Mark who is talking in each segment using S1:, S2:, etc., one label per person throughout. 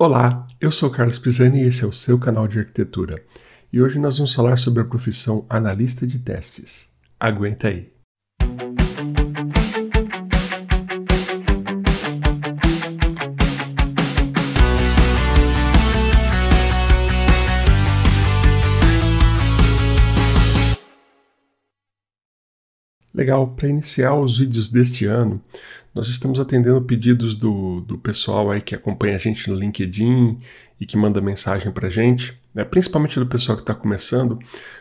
S1: Olá, eu sou Carlos Pisani e esse é o seu canal de arquitetura. E hoje nós vamos falar sobre a profissão analista de testes. Aguenta aí! Legal, para iniciar os vídeos deste ano, nós estamos atendendo pedidos do, do pessoal aí que acompanha a gente no LinkedIn e que manda mensagem para a gente, né, principalmente do pessoal que está começando,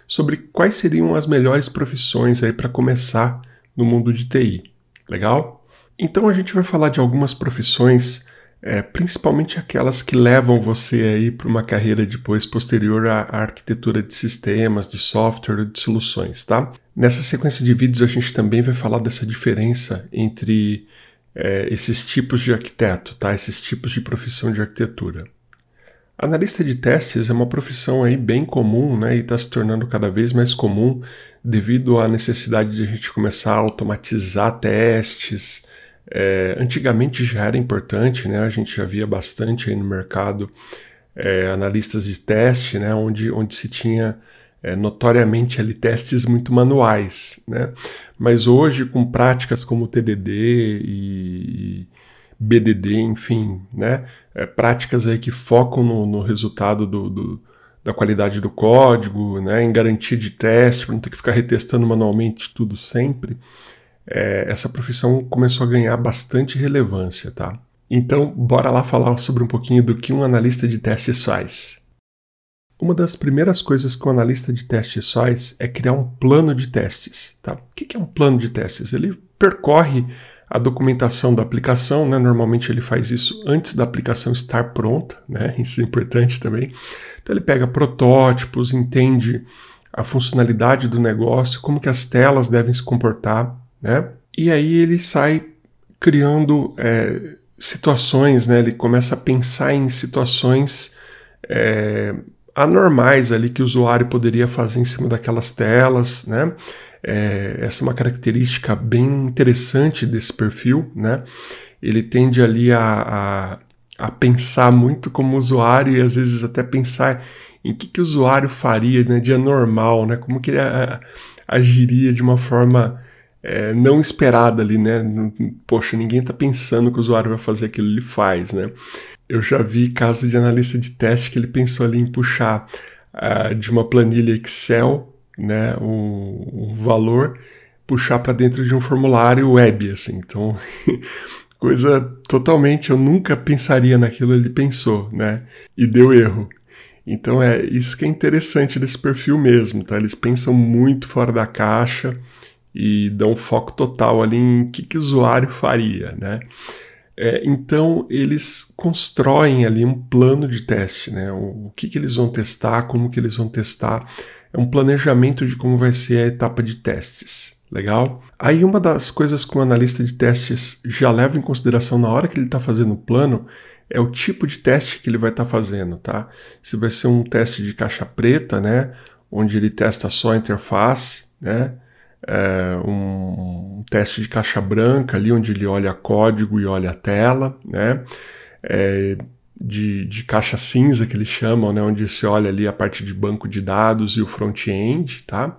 S1: sobre quais seriam as melhores profissões aí para começar no mundo de TI. Legal? Então a gente vai falar de algumas profissões é, principalmente aquelas que levam você aí para uma carreira depois posterior à, arquitetura de sistemas, de software, de soluções, tá? Nessa sequência de vídeos a gente também vai falar dessa diferença entre é, esses tipos de arquiteto, tá? Esses tipos de profissão de arquitetura. Analista de testes é uma profissão aí bem comum, né? E está se tornando cada vez mais comum devido à necessidade de a gente começar a automatizar testes, é, antigamente já era importante, né? A gente já via bastante aí no mercado é, analistas de teste, né? Onde, onde se tinha é, notoriamente ali testes muito manuais, né? Mas hoje com práticas como TDD e, e BDD, enfim, né? É, práticas aí que focam no, no resultado do, do da qualidade do código, né, em garantia de teste, para não ter que ficar retestando manualmente tudo sempre é, essa profissão começou a ganhar bastante relevância, tá? Então, bora lá falar sobre um pouquinho do que um analista de testes faz. Uma das primeiras coisas que um analista de testes faz é criar um plano de testes. Tá? O que é um plano de testes? Ele percorre a documentação da aplicação, né? normalmente ele faz isso antes da aplicação estar pronta, né? isso é importante também. Então ele pega protótipos, entende a funcionalidade do negócio, como que as telas devem se comportar, né? E aí ele sai criando é, situações, né? Ele começa a pensar em situações é, anormais ali que o usuário poderia fazer em cima daquelas telas, né? É, essa é uma característica bem interessante desse perfil, né? Ele tende ali a, a, a pensar muito como usuário e às vezes até pensar em que, que o usuário faria né, de anormal, né? Como que ele a, agiria de uma forma é, não esperada ali, né? Poxa, ninguém está pensando que o usuário vai fazer aquilo, ele faz, né? Eu já vi caso de analista de teste que ele pensou ali em puxar uh, de uma planilha Excel, né, o, valor, puxar para dentro de um formulário web, assim. Então, coisa totalmente, eu nunca pensaria naquilo, ele pensou, né? E deu erro. Então é isso que é interessante desse perfil mesmo, tá? Eles pensam muito fora da caixa e dão foco total ali em o que, que o usuário faria, né? É, então eles constroem ali um plano de teste, né? O, o que, que eles vão testar, como que eles vão testar, é um planejamento de como vai ser a etapa de testes. Legal? Aí uma das coisas que o analista de testes já leva em consideração na hora que ele está fazendo o plano é o tipo de teste que ele vai estar tá fazendo, tá? Se vai ser um teste de caixa preta, né? Onde ele testa só a interface, né? é, um teste de caixa branca ali, onde ele olha código e olha a tela, né? É, de, de, caixa cinza que eles chamam, né, onde você olha ali a parte de banco de dados e o front-end, tá?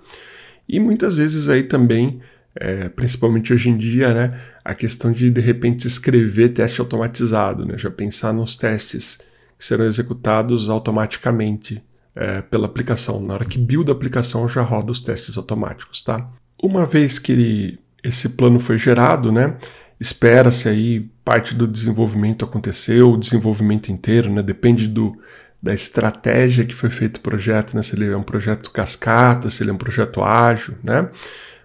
S1: E muitas vezes aí também, é, principalmente hoje em dia, né, a questão de de repente escrever teste automatizado, né, já pensar nos testes que serão executados automaticamente é, pela aplicação. Na hora que build a aplicação já roda os testes automáticos, tá? Uma vez que ele, esse plano foi gerado, né, espera-se aí parte do desenvolvimento acontecer, o desenvolvimento inteiro, né, depende do, da estratégia que foi feito o projeto, né, se ele é um projeto cascata, se ele é um projeto ágil, né,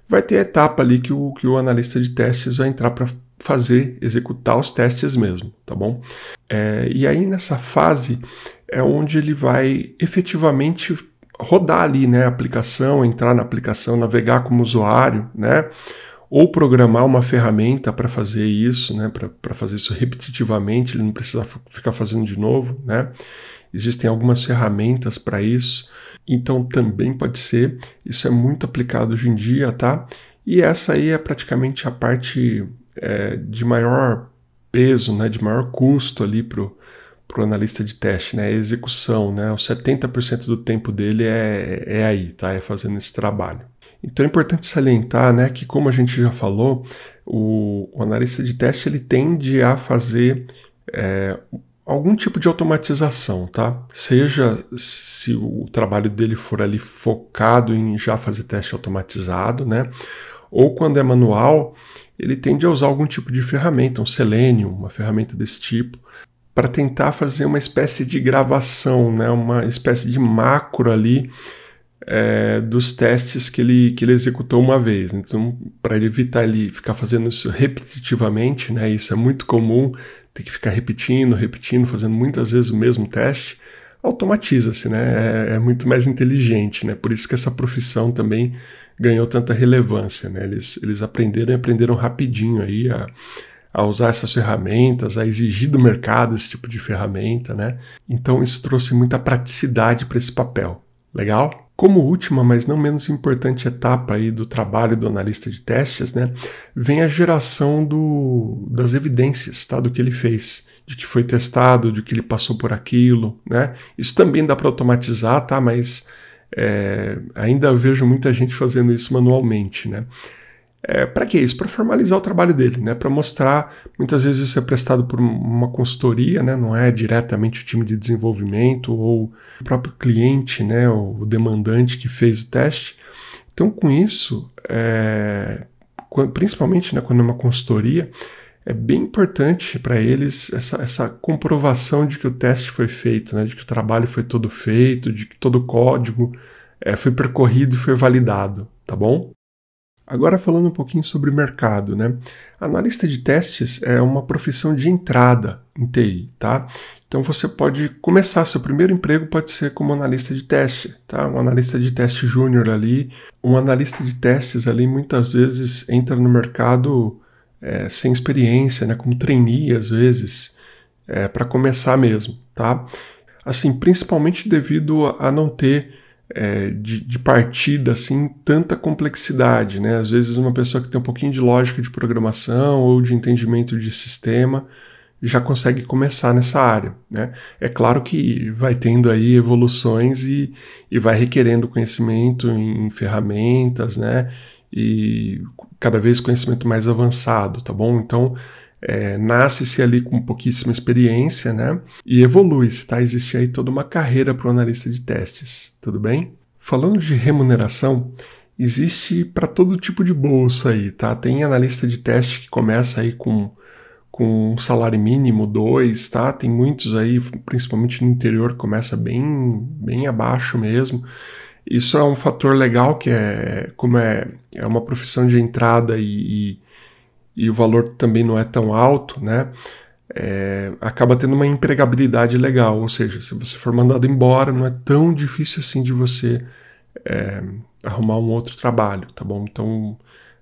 S1: vai ter a etapa ali que o, que o analista de testes vai entrar para fazer, executar os testes mesmo, tá bom? É, e aí nessa fase é onde ele vai efetivamente rodar ali, né, a aplicação, entrar na aplicação, navegar como usuário, né, ou programar uma ferramenta para fazer isso, né, para fazer isso repetitivamente, ele não precisa ficar fazendo de novo, né. Existem algumas ferramentas para isso, então também pode ser. Isso é muito aplicado hoje em dia, tá? E essa aí é praticamente a parte é, de maior peso, né, de maior custo ali para para o analista de teste, né? É execução, né? Os 70% do tempo dele é, é aí, tá? É fazendo esse trabalho. Então é importante salientar, né, que como a gente já falou, o, o analista de teste ele tende a fazer é, algum tipo de automatização, tá? Seja se o trabalho dele for ali focado em já fazer teste automatizado, né? Ou quando é manual, ele tende a usar algum tipo de ferramenta, um Selenium, uma ferramenta desse tipo, para tentar fazer uma espécie de gravação, né, uma espécie de macro ali é, dos testes que ele, que ele executou uma vez. Então, para evitar ele ficar fazendo isso repetitivamente, né, isso é muito comum, tem que ficar repetindo, repetindo, fazendo muitas vezes o mesmo teste, automatiza-se, né, é, é, muito mais inteligente, né, por isso que essa profissão também ganhou tanta relevância, né, eles, eles aprenderam e aprenderam rapidinho aí a a usar essas ferramentas, a exigir do mercado esse tipo de ferramenta, né? Então isso trouxe muita praticidade para esse papel. Legal? Como última, mas não menos importante etapa aí do trabalho do analista de testes, né, vem a geração do, das evidências, tá, do que ele fez, de que foi testado, de que ele passou por aquilo, né? Isso também dá para automatizar, tá? Mas é, ainda vejo muita gente fazendo isso manualmente, né? É, para que isso? Para formalizar o trabalho dele, né? Para mostrar, muitas vezes isso é prestado por uma consultoria, né? Não é diretamente o time de desenvolvimento ou o próprio cliente, né? O demandante que fez o teste. Então, com isso, é, principalmente né, quando é uma consultoria, é bem importante para eles essa, essa comprovação de que o teste foi feito, né? De que o trabalho foi todo feito, de que todo o código é, foi percorrido e foi validado, tá bom? Agora falando um pouquinho sobre mercado, né? Analista de testes é uma profissão de entrada em TI, tá? Então você pode começar, seu primeiro emprego pode ser como analista de teste, tá? Um analista de teste júnior ali, um analista de testes ali muitas vezes entra no mercado é, sem experiência, né? Como trainee às vezes, é, eh, para começar mesmo, tá? Assim, principalmente devido a não ter é, de, de, partida assim tanta complexidade, né? Às vezes uma pessoa que tem um pouquinho de lógica de programação ou de entendimento de sistema já consegue começar nessa área, né? É claro que vai tendo aí evoluções e, e vai requerendo conhecimento em ferramentas, né? E cada vez conhecimento mais avançado, tá bom? Então é, nasce-se ali com pouquíssima experiência, né? E evolui-se, tá? Existe aí toda uma carreira para o analista de testes, tudo bem? Falando de remuneração, existe para todo tipo de bolsa aí, tá? Tem analista de teste que começa aí com com um salário mínimo, dois, tá? Tem muitos aí, principalmente no interior, começa bem, bem abaixo mesmo. Isso é um fator legal que é, como é, é uma profissão de entrada e, e e o valor também não é tão alto, né? É, acaba tendo uma empregabilidade legal, ou seja, se você for mandado embora, não é tão difícil assim de você é, arrumar um outro trabalho, tá bom? Então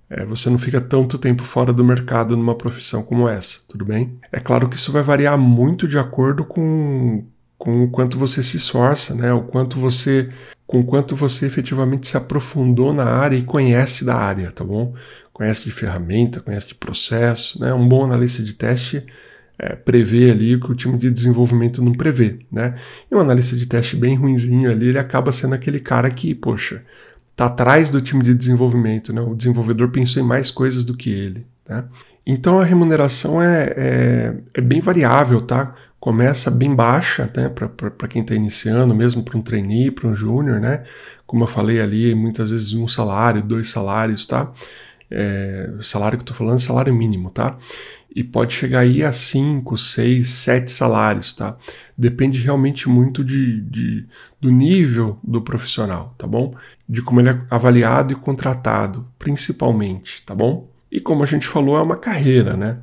S1: é, você não fica tanto tempo fora do mercado numa profissão como essa, tudo bem? É claro que isso vai variar muito de acordo com, com o quanto você se esforça, né? O quanto você, com quanto você efetivamente se aprofundou na área e conhece da área, tá bom? conhece de ferramenta, conhece de processo. Né? Um bom analista de teste é, prevê ali o que o time de desenvolvimento não prevê. Né? E um analista de teste bem ruinzinho ali, ele acaba sendo aquele cara que, poxa, tá atrás do time de desenvolvimento. Né? O desenvolvedor pensou em mais coisas do que ele. Né? Então a remuneração é, é, é bem variável, tá? começa bem baixa, né, para quem está iniciando, mesmo para um trainee, para um júnior, né? Como eu falei ali, muitas vezes um salário, dois salários, tá? É, o salário que eu estou falando é salário mínimo, tá? E pode chegar aí a 5, 6, 7 salários, tá? Depende realmente muito de, de, do nível do profissional, tá bom? De como ele é avaliado e contratado, principalmente, tá bom? E como a gente falou, é uma carreira, né?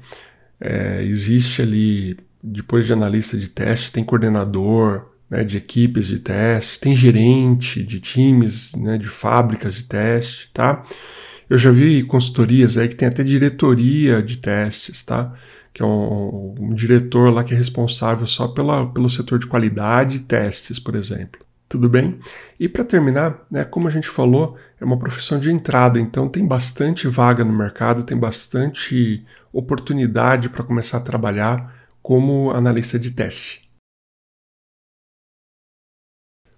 S1: É, existe ali, depois de analista de teste, tem coordenador, né, de equipes de teste, tem gerente de times, né, de fábricas de teste, tá? Eu já vi consultorias aí que tem até diretoria de testes, tá? Que é um, um diretor lá que é responsável só pela, pelo setor de qualidade e testes, por exemplo. Tudo bem? E para terminar, né, como a gente falou, é uma profissão de entrada, então tem bastante vaga no mercado, tem bastante oportunidade para começar a trabalhar como analista de teste.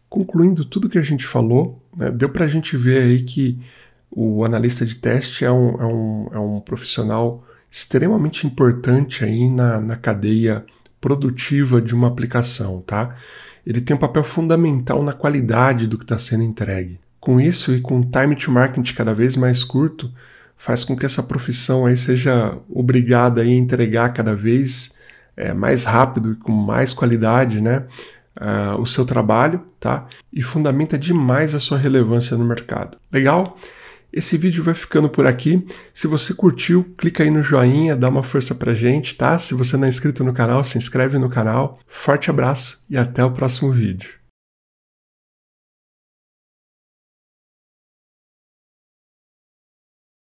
S1: Concluindo tudo que a gente falou, né, deu para a gente ver aí que o analista de teste é um, é um, é um profissional extremamente importante aí na, na cadeia produtiva de uma aplicação, tá? Ele tem um papel fundamental na qualidade do que está sendo entregue. Com isso e com o time to market cada vez mais curto, faz com que essa profissão aí seja obrigada a entregar cada vez é, mais rápido e com mais qualidade, né? Uh, o seu trabalho, tá? E fundamenta demais a sua relevância no mercado. Legal? Esse vídeo vai ficando por aqui. Se você curtiu, clica aí no joinha, dá uma força pra gente, tá? Se você não é inscrito no canal, se inscreve no canal. Forte abraço e até o próximo vídeo.